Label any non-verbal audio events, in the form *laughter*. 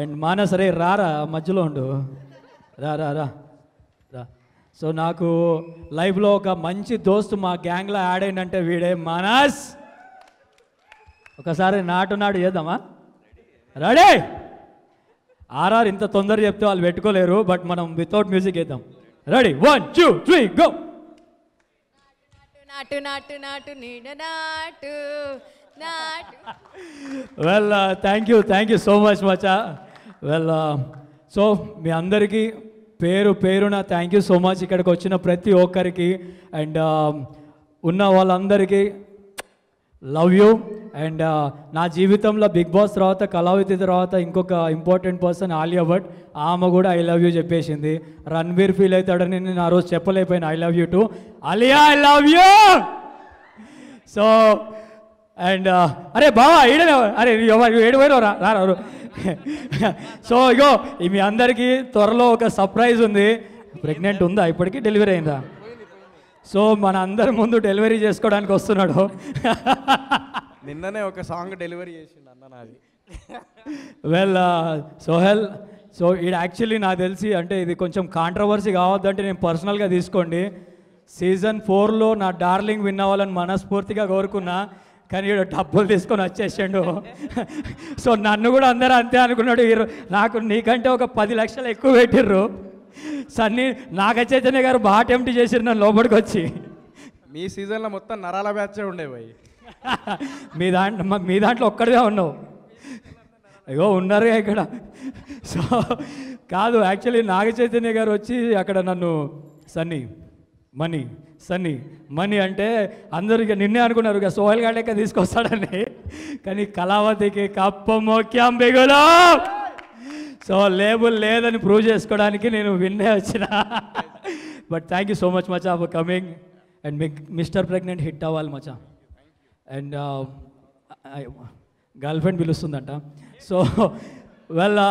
and మానసరే రారా మధ్యలో ఉండు రా రా రా రా సో నాకు లైఫ్లో ఒక మంచి దోస్తు మా గ్యాంగ్లో యాడ్ అయిందంటే వీడే మానస్ ఒకసారి నాటు నాటు చేద్దామా రెడీ ఆర్ఆర్ ఇంత తొందర చెప్తే వాళ్ళు పెట్టుకోలేరు బట్ మనం వితౌట్ మ్యూజిక్ వేద్దాం ready one two three go నాటు నాటు నాటు నాటు నాటు *laughs* well thank you thank you so much మచా వెల్ సో uh, మీ అందరికీ పేరు పేరున థ్యాంక్ యూ సో మచ్ ఇక్కడికి వచ్చిన ప్రతి ఒక్కరికి అండ్ uh, ఉన్న వాళ్ళందరికీ లవ్ యూ అండ్ నా జీవితంలో బిగ్ బాస్ తర్వాత కళావతి తర్వాత ఇంకొక ఇంపార్టెంట్ పర్సన్ ఆలియా భట్ ఆమె కూడా ఐ లవ్ యూ చెప్పేసింది రణ్వీర్ ఫీల్ అవుతాడని నేను ఆ రోజు చెప్పలేకపోయినా I love you to Alia I love you so and అరే బాబా ఈడనే అరే ఏడు వేరు రా రారు సో *laughs* ఇగో మీ అందరికీ త్వరలో ఒక సర్ప్రైజ్ ఉంది ప్రెగ్నెంట్ ఉందా ఇప్పటికీ డెలివరీ అయిందా సో మన అందరి ముందు డెలివరీ చేసుకోవడానికి వస్తున్నాడు *laughs* నిన్ననే ఒక సాంగ్ డెలివరీ చేసిండు అన్న నాది వెల్ సోహెల్ సో ఇది యాక్చువల్లీ నాకు తెలిసి అంటే ఇది కొంచెం కాంట్రవర్సీ కావద్దంటే నేను పర్సనల్గా తీసుకోండి సీజన్ ఫోర్లో నా డార్లింగ్ విన్ అవ్వాలని మనస్ఫూర్తిగా కోరుకున్నా కానీ వీడు డబ్బులు తీసుకొని వచ్చేసాడు సో నన్ను కూడా అందరూ అంతే అనుకున్నాడు వీరు నాకు నీకంటే ఒక పది లక్షలు ఎక్కువ పెట్టిర్రు సన్నీ నాగ చైతన్య గారు బాగా టెంప్ట్ చేసిరు నన్ను లోపలికి వచ్చి మీ సీజన్లో మొత్తం నరాల బ్యాచ్ ఉండేవి పోయి మీ దాంట్లో మీ దాంట్లో ఒక్కడిగా ఉన్నావు అయ్యో ఉన్నారు ఇక్కడ సో కాదు యాక్చువల్లీ నాగ చైతన్య గారు వచ్చి అక్కడ నన్ను సన్నీ మనీ సన్నీ మనీ అంటే అందరికీ నిన్నే అనుకున్నారు ఇక సోహల్ గాడేక తీసుకొస్తాడని కానీ కళావతికి కప్ప మోక్యం బిగులో సో లేబుల్ లేదని ప్రూవ్ చేసుకోవడానికి నేను విన్నే వచ్చిన but thank you so much మచా ఫర్ కమింగ్ అండ్ మిక్ మిస్టర్ ప్రెగ్నెంట్ హిట్ అవ్వాలి మచా అండ్ గర్ల్ ఫ్రెండ్ పిలుస్తుందంట సో వెల్